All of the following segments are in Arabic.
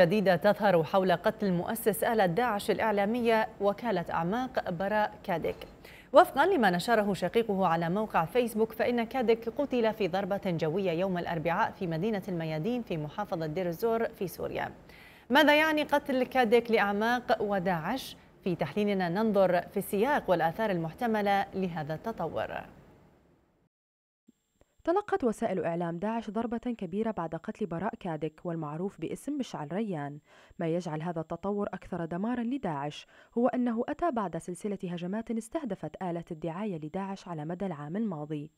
جديدة تظهر حول قتل مؤسس آلة داعش الإعلامية وكالة أعماق براء كادك وفقا لما نشره شقيقه على موقع فيسبوك فإن كادك قتل في ضربة جوية يوم الأربعاء في مدينة الميادين في محافظة دير الزور في سوريا ماذا يعني قتل كادك لأعماق وداعش؟ في تحليلنا ننظر في السياق والآثار المحتملة لهذا التطور تلقت وسائل إعلام داعش ضربة كبيرة بعد قتل براء كادك والمعروف باسم مشعل ريان ما يجعل هذا التطور أكثر دمارا لداعش هو أنه أتى بعد سلسلة هجمات استهدفت آلة الدعاية لداعش على مدى العام الماضي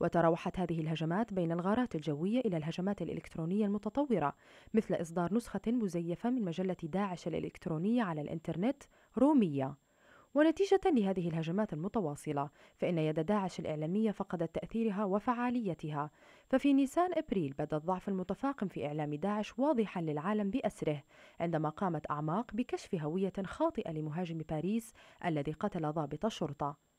وتراوحت هذه الهجمات بين الغارات الجوية إلى الهجمات الإلكترونية المتطورة مثل إصدار نسخة مزيفة من مجلة داعش الإلكترونية على الإنترنت رومية ونتيجة لهذه الهجمات المتواصلة فإن يد داعش الإعلامية فقدت تأثيرها وفعاليتها ففي نيسان إبريل بدا الضعف المتفاقم في إعلام داعش واضحا للعالم بأسره عندما قامت أعماق بكشف هوية خاطئة لمهاجم باريس الذي قتل ضابط الشرطة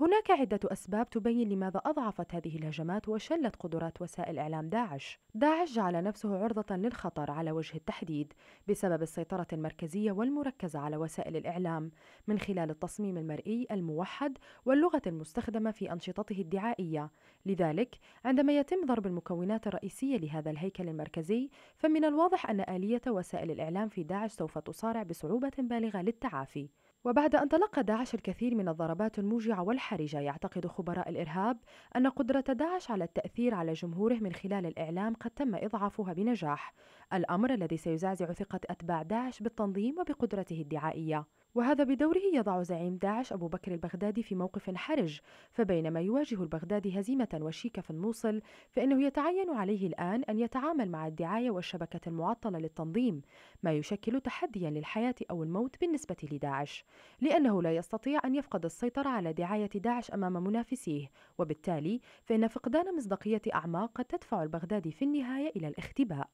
هناك عدة أسباب تبين لماذا أضعفت هذه الهجمات وشلت قدرات وسائل إعلام داعش. داعش جعل نفسه عرضة للخطر على وجه التحديد بسبب السيطرة المركزية والمركزة على وسائل الإعلام من خلال التصميم المرئي الموحد واللغة المستخدمة في أنشطته الدعائية. لذلك، عندما يتم ضرب المكونات الرئيسية لهذا الهيكل المركزي، فمن الواضح أن آلية وسائل الإعلام في داعش سوف تصارع بصعوبة بالغة للتعافي. وبعد أن تلقى داعش الكثير من الضربات الموجعة والحرجة يعتقد خبراء الإرهاب أن قدرة داعش على التأثير على جمهوره من خلال الإعلام قد تم إضعافها بنجاح الأمر الذي سيزعزع ثقة أتباع داعش بالتنظيم وبقدرته الدعائية وهذا بدوره يضع زعيم داعش أبو بكر البغدادي في موقف حرج فبينما يواجه البغدادي هزيمة وشيكة في الموصل فإنه يتعين عليه الآن أن يتعامل مع الدعاية والشبكة المعطلة للتنظيم ما يشكل تحديا للحياة أو الموت بالنسبة لداعش لأنه لا يستطيع أن يفقد السيطرة على دعاية داعش أمام منافسيه وبالتالي فإن فقدان مصداقية أعماق قد تدفع البغدادي في النهاية إلى الاختباء